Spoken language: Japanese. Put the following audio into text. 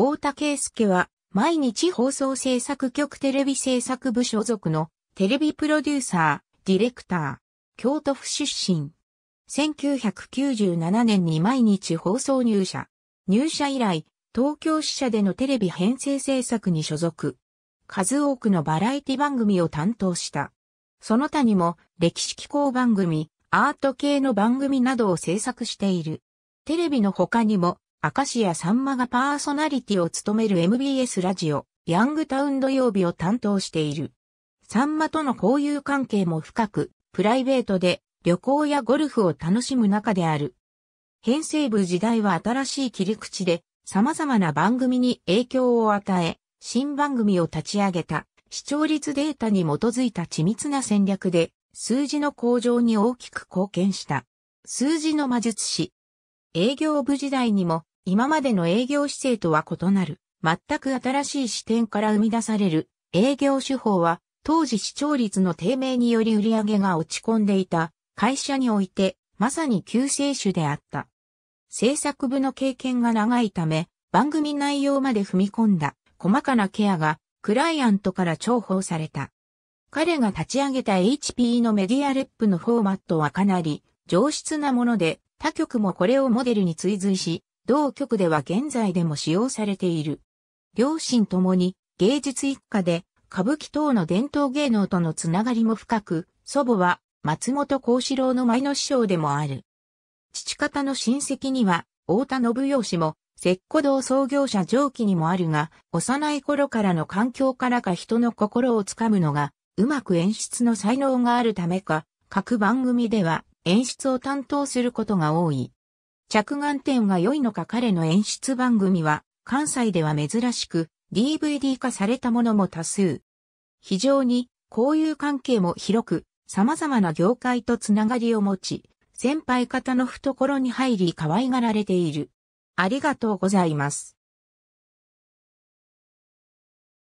大田圭介は、毎日放送制作局テレビ制作部所属のテレビプロデューサー、ディレクター、京都府出身。1997年に毎日放送入社。入社以来、東京支社でのテレビ編成制作に所属。数多くのバラエティ番組を担当した。その他にも歴史機構番組、アート系の番組などを制作している。テレビの他にもアカシアさんまがパーソナリティを務める MBS ラジオ、ヤングタウン土曜日を担当している。さんまとの交友関係も深く、プライベートで旅行やゴルフを楽しむ中である。編成部時代は新しい切り口で様々な番組に影響を与え、新番組を立ち上げた視聴率データに基づいた緻密な戦略で数字の向上に大きく貢献した。数字の魔術師、営業部時代にも今までの営業姿勢とは異なる全く新しい視点から生み出される営業手法は当時視聴率の低迷により売り上げが落ち込んでいた会社においてまさに救世主であった。制作部の経験が長いため番組内容まで踏み込んだ細かなケアがクライアントから重宝された。彼が立ち上げた HP のメディアレップのフォーマットはかなり上質なもので他局もこれをモデルに追随し、同局では現在でも使用されている。両親ともに芸術一家で歌舞伎等の伝統芸能とのつながりも深く、祖母は松本幸四郎の前の師匠でもある。父方の親戚には、大田信義も、石古堂創業者上記にもあるが、幼い頃からの環境からか人の心をつかむのが、うまく演出の才能があるためか、各番組では、演出を担当することが多い。着眼点が良いのか彼の演出番組は関西では珍しく DVD 化されたものも多数。非常に交友関係も広く様々な業界とつながりを持ち、先輩方の懐に入り可愛がられている。ありがとうございます。